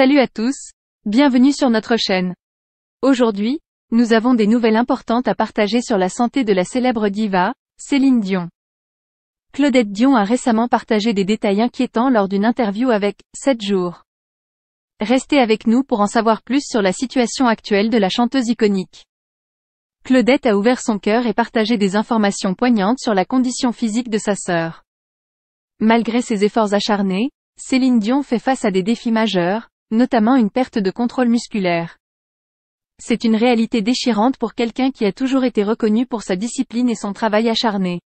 Salut à tous, bienvenue sur notre chaîne. Aujourd'hui, nous avons des nouvelles importantes à partager sur la santé de la célèbre diva, Céline Dion. Claudette Dion a récemment partagé des détails inquiétants lors d'une interview avec 7 jours. Restez avec nous pour en savoir plus sur la situation actuelle de la chanteuse iconique. Claudette a ouvert son cœur et partagé des informations poignantes sur la condition physique de sa sœur. Malgré ses efforts acharnés, Céline Dion fait face à des défis majeurs, notamment une perte de contrôle musculaire. C'est une réalité déchirante pour quelqu'un qui a toujours été reconnu pour sa discipline et son travail acharné.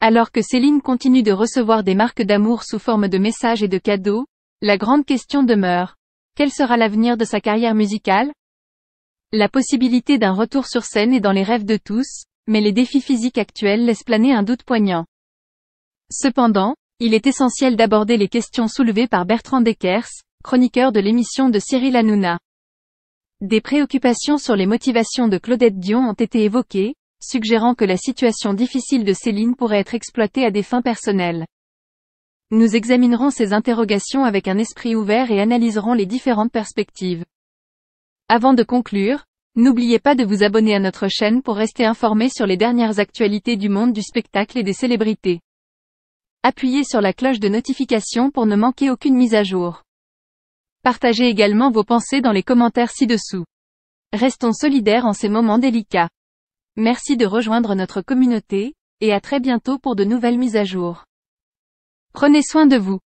Alors que Céline continue de recevoir des marques d'amour sous forme de messages et de cadeaux, la grande question demeure. Quel sera l'avenir de sa carrière musicale La possibilité d'un retour sur scène est dans les rêves de tous, mais les défis physiques actuels laissent planer un doute poignant. Cependant, il est essentiel d'aborder les questions soulevées par Bertrand Deckers, chroniqueur de l'émission de Cyril Hanouna. Des préoccupations sur les motivations de Claudette Dion ont été évoquées, suggérant que la situation difficile de Céline pourrait être exploitée à des fins personnelles. Nous examinerons ces interrogations avec un esprit ouvert et analyserons les différentes perspectives. Avant de conclure, n'oubliez pas de vous abonner à notre chaîne pour rester informé sur les dernières actualités du monde du spectacle et des célébrités. Appuyez sur la cloche de notification pour ne manquer aucune mise à jour. Partagez également vos pensées dans les commentaires ci-dessous. Restons solidaires en ces moments délicats. Merci de rejoindre notre communauté, et à très bientôt pour de nouvelles mises à jour. Prenez soin de vous.